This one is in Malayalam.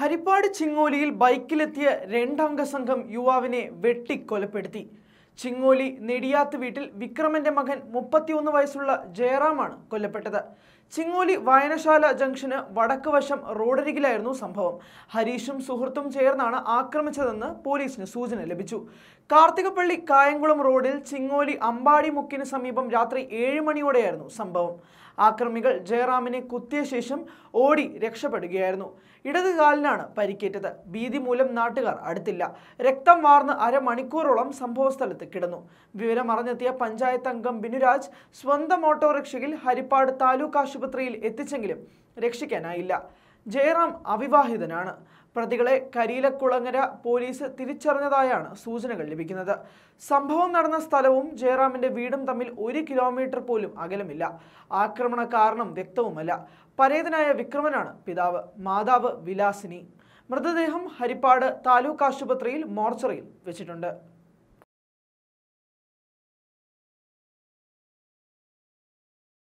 ഹരിപ്പാട് ചിങ്ങോലിയിൽ ബൈക്കിലെത്തിയ രണ്ടംഗ സംഘം യുവാവിനെ വെട്ടിക്കൊലപ്പെടുത്തി ചിങ്ങോലി നെടിയാത്ത് വീട്ടിൽ വിക്രമന്റെ മകൻ മുപ്പത്തിയൊന്ന് വയസ്സുള്ള ജയറാമാണ് കൊല്ലപ്പെട്ടത് ചിങ്ങോലി വായനശാല ജംഗ്ഷന് വടക്ക് വശം റോഡരികിലായിരുന്നു സംഭവം ഹരീഷും സുഹൃത്തും ചേർന്നാണ് ആക്രമിച്ചതെന്ന് പോലീസിന് സൂചന ലഭിച്ചു കാർത്തികപ്പള്ളി കായംകുളം റോഡിൽ ചിങ്ങോലി അമ്പാടി മുക്കിന് സമീപം രാത്രി ഏഴ് മണിയോടെയായിരുന്നു സംഭവം ആക്രമികൾ ജയറാമിനെ കുത്തിയ ശേഷം ഓടി രക്ഷപ്പെടുകയായിരുന്നു ഇടതുകാലിനാണ് പരിക്കേറ്റത് ഭീതി മൂലം നാട്ടുകാർ അടുത്തില്ല രക്തം വാർന്ന് അരമണിക്കൂറോളം സംഭവസ്ഥലത്ത് കിടന്നു വിവരം അറിഞ്ഞെത്തിയ പഞ്ചായത്ത് അംഗം ബിനുരാജ് സ്വന്തം ഓട്ടോറിക്ഷയിൽ ഹരിപ്പാട് താലൂക്ക് ആശുപത്രിയിൽ എത്തിച്ചെങ്കിലും രക്ഷിക്കാനായില്ല ജയറാം അവിവാഹിതനാണ് പ്രതികളെ കരിയിലക്കുളങ്ങര പോലീസ് തിരിച്ചറിഞ്ഞതായാണ് സൂചനകൾ ലഭിക്കുന്നത് സംഭവം നടന്ന സ്ഥലവും ജയറാമിന്റെ വീടും തമ്മിൽ ഒരു കിലോമീറ്റർ പോലും അകലമില്ല ആക്രമണ കാരണം വ്യക്തവുമല്ല പരേതനായ വിക്രമനാണ് പിതാവ് മാതാവ് വിലാസിനി മൃതദേഹം ഹരിപ്പാട് താലൂക്ക് ആശുപത്രിയിൽ മോർച്ചറിയിൽ വെച്ചിട്ടുണ്ട്